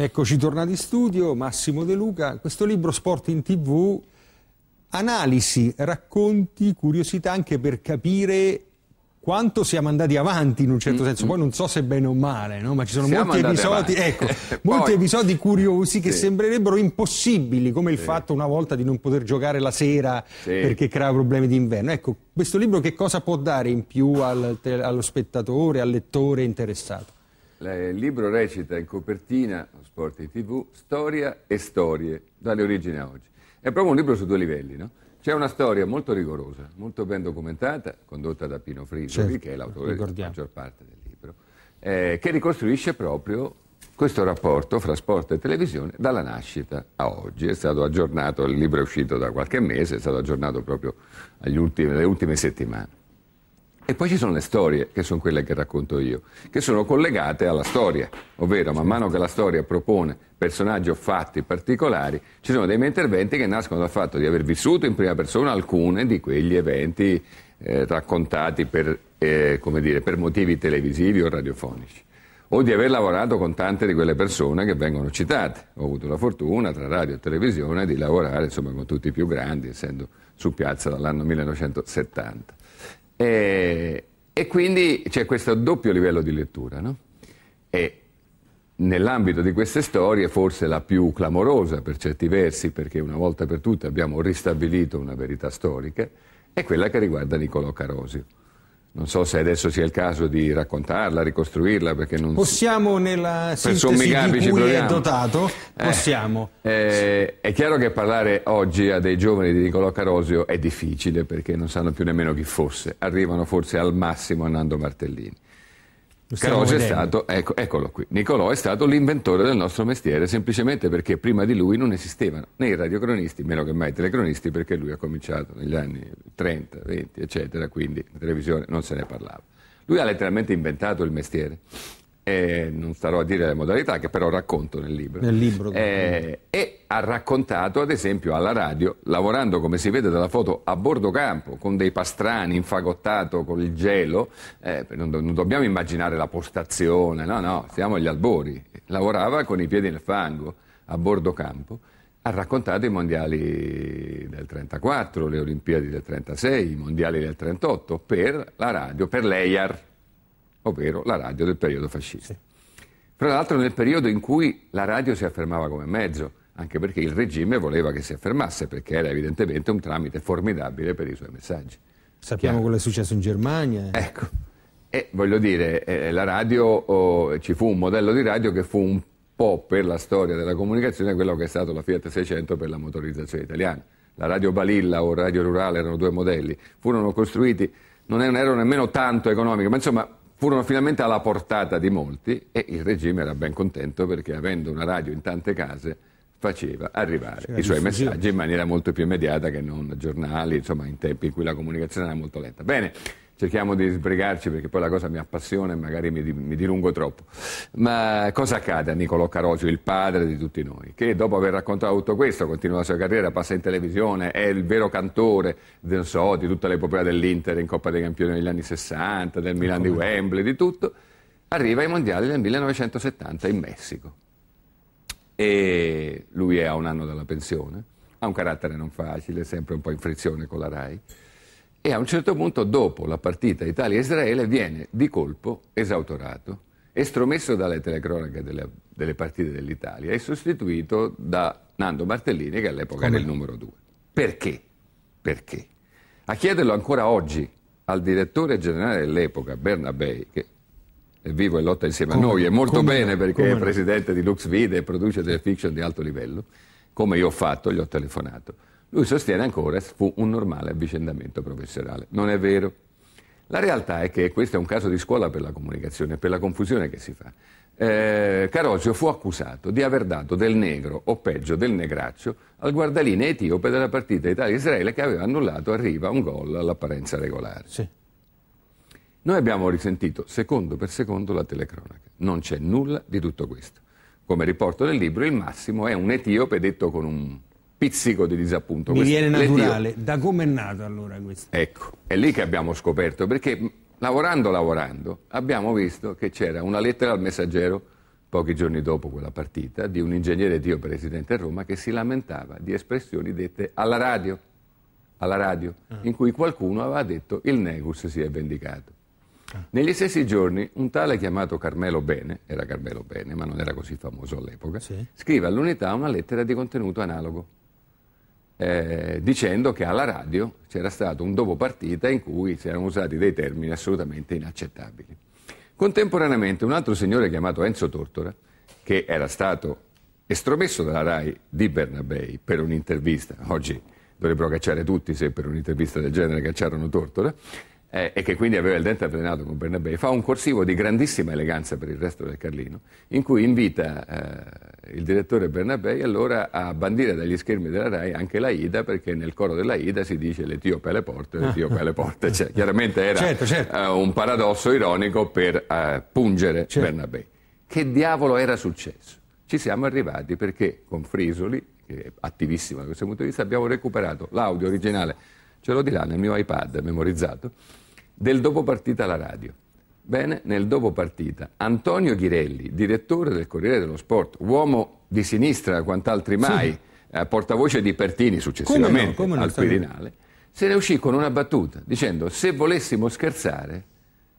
Eccoci tornati in studio, Massimo De Luca. Questo libro Sport in TV, analisi, racconti, curiosità anche per capire quanto siamo andati avanti in un certo mm, senso, mm. poi non so se bene o male, no? ma ci sono molti episodi, ecco, Poi, molti episodi, curiosi che sì. sembrerebbero impossibili, come il sì. fatto una volta di non poter giocare la sera sì. perché creava problemi d'inverno. Ecco, questo libro che cosa può dare in più al, allo spettatore, al lettore interessato? Il libro recita in copertina, Sport e TV, Storia e storie, dalle origini a oggi. È proprio un libro su due livelli, no? C'è una storia molto rigorosa, molto ben documentata, condotta da Pino Frisoli, certo, che è l'autore della maggior parte del libro, eh, che ricostruisce proprio questo rapporto fra sport e televisione dalla nascita a oggi. È stato aggiornato, il libro è uscito da qualche mese, è stato aggiornato proprio ultime, alle ultime settimane. E poi ci sono le storie, che sono quelle che racconto io, che sono collegate alla storia, ovvero man mano che la storia propone personaggi o fatti particolari, ci sono dei miei interventi che nascono dal fatto di aver vissuto in prima persona alcune di quegli eventi eh, raccontati per, eh, dire, per motivi televisivi o radiofonici o di aver lavorato con tante di quelle persone che vengono citate. Ho avuto la fortuna tra radio e televisione di lavorare insomma, con tutti i più grandi, essendo su piazza dall'anno 1970. E, e quindi c'è questo doppio livello di lettura, no? E nell'ambito di queste storie forse la più clamorosa per certi versi, perché una volta per tutte abbiamo ristabilito una verità storica, è quella che riguarda Niccolò Carosio. Non so se adesso sia il caso di raccontarla, ricostruirla, perché non... Possiamo si... nella sintesi di cui è dotato, eh. possiamo. Eh, eh, è chiaro che parlare oggi a dei giovani di Nicolò Carosio è difficile, perché non sanno più nemmeno chi fosse. Arrivano forse al massimo a Nando Martellini. Caroge è stato, ecco, eccolo qui, Nicolò è stato l'inventore del nostro mestiere semplicemente perché prima di lui non esistevano né i radiocronisti, meno che mai i telecronisti, perché lui ha cominciato negli anni 30, 20, eccetera, quindi la televisione non se ne parlava. Lui ha letteralmente inventato il mestiere. E non starò a dire le modalità, che però racconto nel libro. Nel libro. Eh, e ha raccontato ad esempio alla radio, lavorando come si vede dalla foto a bordo campo, con dei pastrani infagottato con il gelo, eh, non, do non, dobbiamo immaginare la postazione, no, no, siamo agli albori, lavorava con i piedi nel fango a bordo campo, ha raccontato i mondiali del 34, le Olimpiadi del 36, i mondiali del 38 per la radio, per l'EIAR, ovvero la radio del periodo fascista. Sì. Fra l'altro nel periodo in cui la radio si affermava come mezzo, anche perché il regime voleva che si affermasse, perché era evidentemente un tramite formidabile per i suoi messaggi. Sappiamo Chiaro. quello che è successo in Germania. Eh. Ecco, e voglio dire, eh, la radio, oh, ci fu un modello di radio che fu un po' per la storia della comunicazione quello che è stato la Fiat 600 per la motorizzazione italiana. La radio Balilla o radio Rurale erano due modelli, furono costruiti, non erano nemmeno tanto economici, ma insomma furono finalmente alla portata di molti e il regime era ben contento perché avendo una radio in tante case faceva arrivare C'era i suoi messaggi in maniera molto più immediata che non giornali, insomma in tempi in cui la comunicazione era molto lenta. Bene, cerchiamo di sbrigarci perché poi la cosa mi appassiona e magari mi, mi dilungo troppo. Ma cosa accade a Niccolò Carosio, il padre di tutti noi, che dopo aver raccontato tutto questo continua la sua carriera, passa in televisione, è il vero cantore so, di tutta l'epopea dell'Inter in Coppa dei Campioni negli anni 60, del Milan di Wembley, di tutto, arriva ai mondiali nel 1970 in Messico e lui è a un anno dalla pensione, ha un carattere non facile, sempre un po' in frizione con la RAI e a un certo punto dopo la partita Italia-Israele viene di colpo esautorato, estromesso dalle telecronache delle, delle partite dell'Italia e sostituito da Nando Martellini che all'epoca Come? era il numero due. Perché? Perché? A chiederlo ancora oggi al direttore generale dell'epoca Bernabei, che vivo e lotta insieme come, a noi, e molto bene perché come presidente di Lux Vide e produce delle fiction di alto livello, come io ho fatto, gli ho telefonato. Lui sostiene ancora che fu un normale avvicendamento professionale. Non è vero. La realtà è che questo è un caso di scuola per la comunicazione, per la confusione che si fa. Eh, Carosio fu accusato di aver dato del negro, o peggio del negraccio, al guardaline etiope della partita Italia-Israele che aveva annullato a Riva un gol all'apparenza regolare. Sì. Noi abbiamo risentito secondo per secondo la telecronaca. Non c'è nulla di tutto questo. Come riporto nel libro, il Massimo è un etiope detto con un pizzico di disappunto. Mi questo viene naturale. Da come è nato allora questo? Ecco, è lì che abbiamo scoperto, perché lavorando, lavorando, abbiamo visto che c'era una lettera al messaggero, pochi giorni dopo quella partita, di un ingegnere etiope residente a Roma che si lamentava di espressioni dette alla radio, alla radio ah. in cui qualcuno aveva detto il Negus si è vendicato. Negli stessi giorni un tale chiamato Carmelo Bene, era Carmelo Bene ma non era così famoso all'epoca, sì. scrive all'unità una lettera di contenuto analogo eh, dicendo che alla radio c'era stato un dopo partita in cui si erano usati dei termini assolutamente inaccettabili. Contemporaneamente un altro signore chiamato Enzo Tortora, che era stato estromesso dalla RAI di Bernabei per un'intervista, oggi dovrebbero cacciare tutti se per un'intervista del genere cacciarono Tortora, eh, e che quindi aveva il dente avvelenato con Bernabé, fa un corsivo di grandissima eleganza per il resto del Carlino, in cui invita eh, il direttore Bernabé allora a bandire dagli schermi della RAI anche la Ida, perché nel coro della Ida si dice l'Etiope alle porte, l'Etiope alle porte. Cioè, chiaramente era certo, certo. Eh, un paradosso ironico per eh, pungere certo. Bernabé. Che diavolo era successo? Ci siamo arrivati perché con Frisoli, che è attivissimo da questo punto di vista, abbiamo recuperato l'audio originale ce l'ho di là nel mio iPad memorizzato, del dopo partita alla radio. Bene, nel dopo partita, Antonio Ghirelli, direttore del Corriere dello Sport, uomo di sinistra quant'altri mai, sì. eh, portavoce di Pertini successivamente come no, come al Quirinale, se ne uscì con una battuta dicendo se volessimo scherzare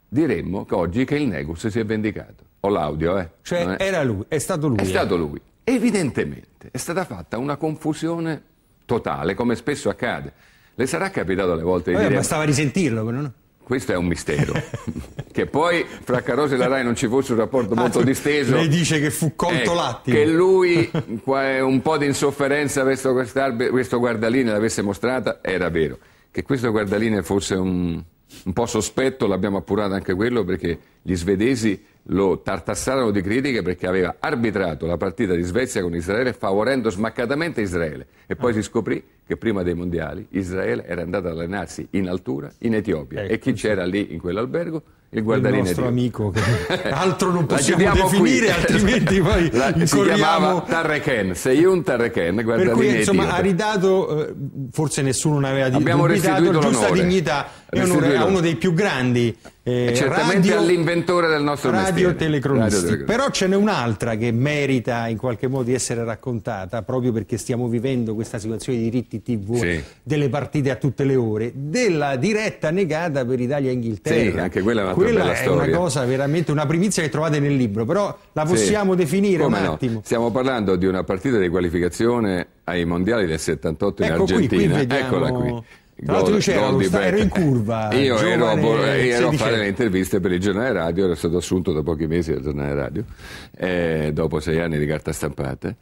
diremmo che oggi che il Negus si è vendicato. Ho l'audio, eh. Cioè, è... era lui, è stato lui. È eh. stato lui. Evidentemente è stata fatta una confusione totale, come spesso accade. Le sarà capitato alle volte di Vabbè, dire... Bastava risentirlo, però no? Questo è un mistero. che poi fra Carosi e la Rai non ci fosse un rapporto ah, molto ah, disteso. Lei dice che fu colto ecco, l'attimo. Che lui un po' di insofferenza verso questo guardaline l'avesse mostrata, era vero. Che questo guardaline fosse un un po' sospetto, l'abbiamo appurato anche quello perché gli svedesi lo tartassarono di critiche perché aveva arbitrato la partita di Svezia con Israele favorendo smaccatamente Israele e poi ah. si scoprì che prima dei mondiali Israele era andata ad allenarsi in altura in Etiopia ecco. e chi c'era lì in quell'albergo? il guardarino il nostro amico che altro non possiamo definire qui. altrimenti poi La, incorriamo... si chiamava Tarreken Seyun Tarreken guardarino per cui insomma edirpe. ha ridato eh, forse nessuno ne aveva di, ridato, restituito giusta dignità a uno dei più grandi eh, certamente radio, all'inventore del nostro radio telecronisti. Però ce n'è un'altra che merita in qualche modo di essere raccontata, proprio perché stiamo vivendo questa situazione di diritti TV, sì. delle partite a tutte le ore, della diretta negata per Italia e Inghilterra. Sì, anche quella è una, quella è una cosa veramente, una primizia che trovate nel libro, però la possiamo sì. definire Come un no? attimo. Stiamo parlando di una partita di qualificazione ai mondiali del 78 in Argentina. Ecco qui, qui Eccola qui. Tra l'altro io c'ero, sta, ero in curva. Io giovane, ero, a fare le interviste per il giornale radio, ero stato assunto da pochi mesi dal giornale radio, eh, dopo sei anni di carta stampata,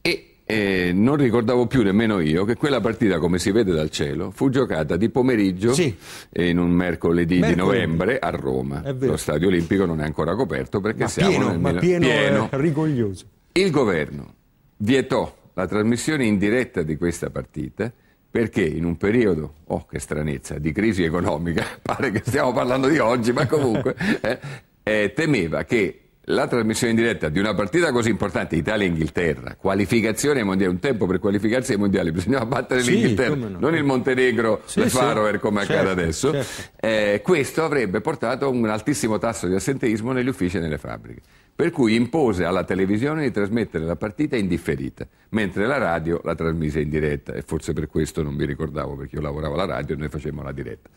e eh, non ricordavo più nemmeno io che quella partita, come si vede dal cielo, fu giocata di pomeriggio sì. in un mercoledì, mercoledì, di novembre a Roma. Lo stadio olimpico non è ancora coperto perché ma siamo pieno, nel ma pieno, pieno. Eh, rigoglioso. Il governo vietò la trasmissione in diretta di questa partita perché in un periodo, oh che stranezza, di crisi economica, pare che stiamo parlando di oggi, ma comunque, eh, eh, temeva che la trasmissione in diretta di una partita così importante, Italia-Inghilterra, qualificazione mondiale, un tempo per qualificarsi ai mondiali, bisognava battere sì, l'Inghilterra, no. non il Montenegro, sì, le Faroe come certo, accade adesso, certo. eh, questo avrebbe portato un altissimo tasso di assenteismo negli uffici e nelle fabbriche. Per cui impose alla televisione di trasmettere la partita in differita, mentre la radio la trasmise in diretta, e forse per questo non mi ricordavo perché io lavoravo alla radio e noi facevamo la diretta.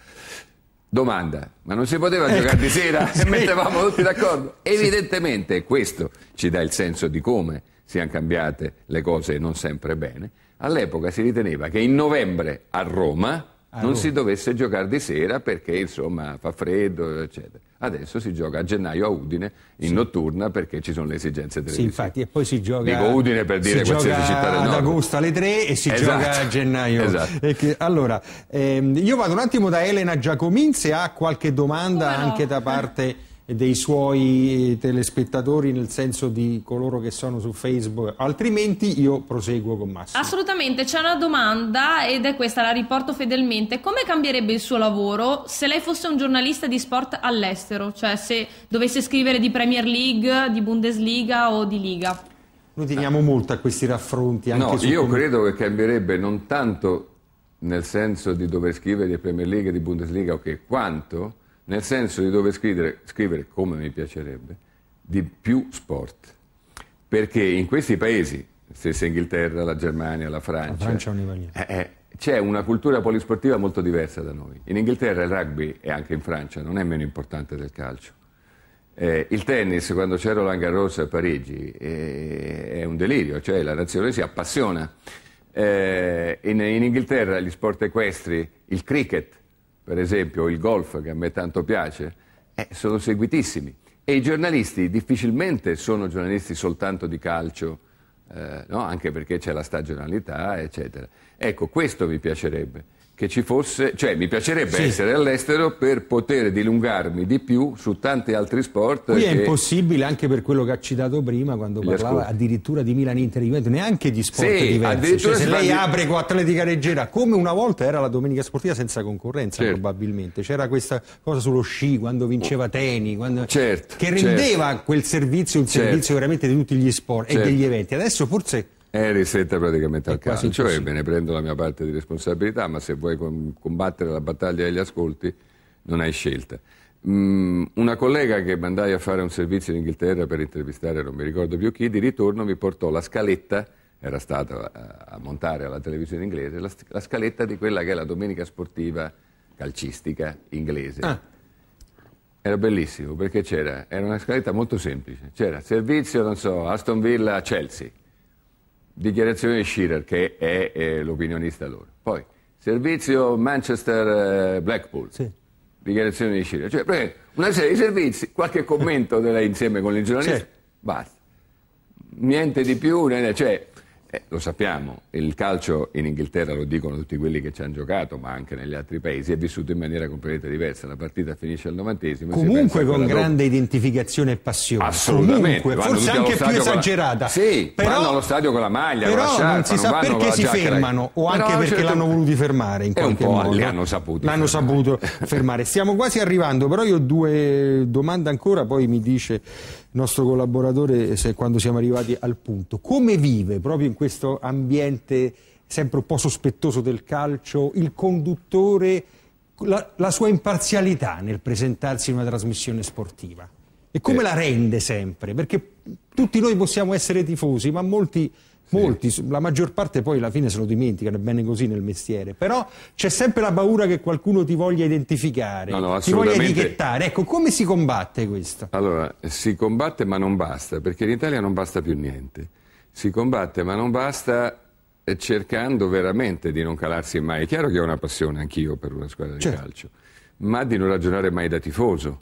Domanda, ma non si poteva giocare di sera e mettevamo tutti d'accordo? Evidentemente questo ci dà il senso di come siano cambiate le cose non sempre bene. All'epoca si riteneva che in novembre a Roma a non Roma. si dovesse giocare di sera perché insomma fa freddo, eccetera. Adesso si gioca a gennaio a Udine in sì. notturna perché ci sono le esigenze delle Sì, infatti, e poi si gioca Dico Udine per dire qualsiasi città del nord. ad agosto alle 3 e si esatto. gioca a esatto. gennaio. Esatto. Che, allora, ehm, io vado un attimo da Elena Giacomin se ha qualche domanda no. anche da parte dei suoi eh, telespettatori nel senso di coloro che sono su Facebook altrimenti io proseguo con Massimo assolutamente c'è una domanda ed è questa la riporto fedelmente come cambierebbe il suo lavoro se lei fosse un giornalista di sport all'estero cioè se dovesse scrivere di Premier League di Bundesliga o di Liga noi teniamo molto a questi raffronti anche no, io come... credo che cambierebbe non tanto nel senso di dover scrivere di Premier League di Bundesliga o che quanto nel senso di dover scrivere, scrivere, come mi piacerebbe, di più sport. Perché in questi paesi, stessa Inghilterra, la Germania, la Francia, la Francia è eh, eh, c'è una cultura polisportiva molto diversa da noi. In Inghilterra il rugby, e anche in Francia, non è meno importante del calcio. Eh, il tennis, quando c'era Roland a Parigi, eh, è un delirio, cioè la nazione si appassiona. Eh, in, in, Inghilterra gli sport equestri, il cricket, per esempio il golf che a me tanto piace, eh, sono seguitissimi. E i giornalisti difficilmente sono giornalisti soltanto di calcio, eh, no? anche perché c'è la stagionalità, eccetera. Ecco, questo mi piacerebbe che ci fosse, cioè mi piacerebbe sì. essere all'estero per poter dilungarmi di più su tanti altri sport. Qui è impossibile anche per quello che ha citato prima quando parlava ascolti. addirittura di Milan Inter Juventus, neanche di sport sì, diversi. Cioè, se lei apre con Atletica Reggera, come una volta era la domenica sportiva senza concorrenza certo. probabilmente, c'era questa cosa sullo sci quando vinceva oh. Teni, quando... Certo, che certo. rendeva certo. quel servizio un servizio certo. veramente di tutti gli sport e certo. degli eventi. Adesso forse eh, risetta praticamente al caso, cioè eh, me ne prendo la mia parte di responsabilità, ma se vuoi combattere la battaglia degli ascolti non hai scelta. Mm, una collega che mandai a fare un servizio in Inghilterra per intervistare non mi ricordo più chi, di ritorno mi portò la scaletta, era stata a montare alla televisione inglese, la, la scaletta di quella che è la domenica sportiva calcistica inglese. Ah. Era bellissimo perché c'era, era una scaletta molto semplice, c'era servizio, non so, Aston Villa-Chelsea dichiarazione di Schirer, che è eh, l'opinionista loro. Poi, servizio Manchester-Blackpool, eh, sì. dichiarazione di Schirer. Cioè, una serie di servizi, qualche commento della, insieme con il giornalista, sì. basta. Niente di più, cioè, eh, lo sappiamo, il calcio in Inghilterra, lo dicono tutti quelli che ci hanno giocato, ma anche negli altri paesi, è vissuto in maniera completamente diversa. La partita finisce al novantesimo. Comunque con grande dopo... identificazione e passione. Assolutamente. Comunque, forse anche più esagerata. La... Sì, però, vanno allo stadio con la maglia, però con la sciarpa, non si sa non perché si fermano o anche però, perché certo... l'hanno voluto fermare in qualche modo. Li hanno L'hanno fermare. saputo fermare. Stiamo quasi arrivando, però io ho due domande ancora, poi mi dice il nostro collaboratore se, quando siamo arrivati al punto. Come vive proprio in questo ambiente sempre un po' sospettoso del calcio il conduttore, la, la sua imparzialità nel presentarsi in una trasmissione sportiva? E come eh. la rende sempre? Perché tutti noi possiamo essere tifosi, ma molti Molti, sì. la maggior parte poi alla fine se lo dimenticano, è bene così nel mestiere, però c'è sempre la paura che qualcuno ti voglia identificare, no, no, ti voglia etichettare. Ecco, come si combatte questo? Allora, si combatte ma non basta, perché in Italia non basta più niente. Si combatte ma non basta eh, cercando veramente di non calarsi mai. È chiaro che ho una passione anch'io per una squadra certo. di calcio, ma di non ragionare mai da tifoso.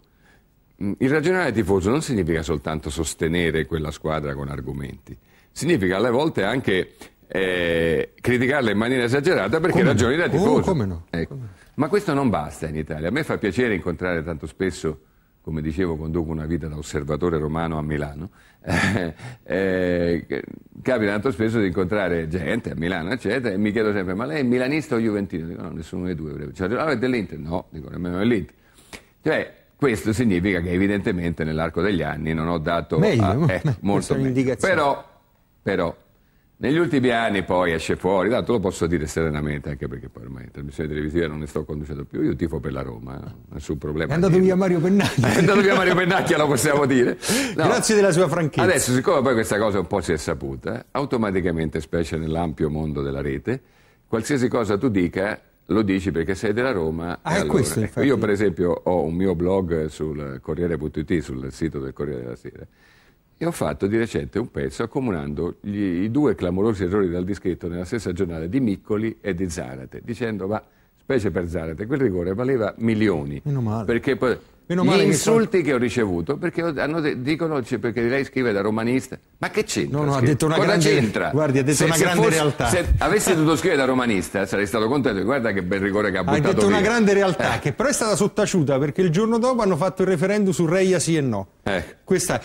Mm, il ragionare da tifoso non significa soltanto sostenere quella squadra con argomenti significa alle volte anche eh, criticarla in maniera esagerata perché come ragioni no? da oh, tifoso. Oh, come no? Ecco. Come Ma questo non basta in Italia. A me fa piacere incontrare tanto spesso, come dicevo, conduco una vita da osservatore romano a Milano, eh, eh, capita tanto spesso di incontrare gente a Milano, eccetera, e mi chiedo sempre, ma lei è milanista o juventino? Dico, no, nessuno dei due. Cioè, ah, è dell'Inter? No, dico, nemmeno dell'Inter. Cioè, questo significa che evidentemente nell'arco degli anni non ho dato meglio, a, eh, molto meglio. Però però negli ultimi anni poi esce fuori, tanto lo posso dire serenamente, anche perché poi ormai trasmissione televisiva non ne sto conducendo più, io tifo per la Roma, eh, nessun problema. È andato via Mario Pennacchia. È andato via Mario Pennacchia, lo possiamo dire. No. Grazie della sua franchezza. Adesso, siccome poi questa cosa un po' si è saputa, automaticamente, specie nell'ampio mondo della rete, qualsiasi cosa tu dica lo dici perché sei della Roma. Ah, allora, questo, ecco, io per esempio ho un mio blog sul Corriere.it, sul sito del Corriere della Sera, e ho fatto di recente un pezzo accomunando gli, i due clamorosi errori dal discreto nella stessa giornata di Miccoli e di Zarate, dicendo ma specie per Zarate, quel rigore valeva milioni. Meno male. Perché poi, Meno male gli insulti che, sono... che ho ricevuto, perché hanno, dicono, cioè, perché lei scrive da romanista, ma che c'entra? No, no, ha detto una Cosa grande, c'entra? Guardi, ha detto se, una se grande fosse, realtà. Se avessi dovuto scrivere da romanista sarei stato contento, guarda che bel rigore che ha buttato Ha detto via. una grande realtà, eh. che però è stata sottaciuta, perché il giorno dopo hanno fatto il referendum su Reia sì e no. Eh. Questa...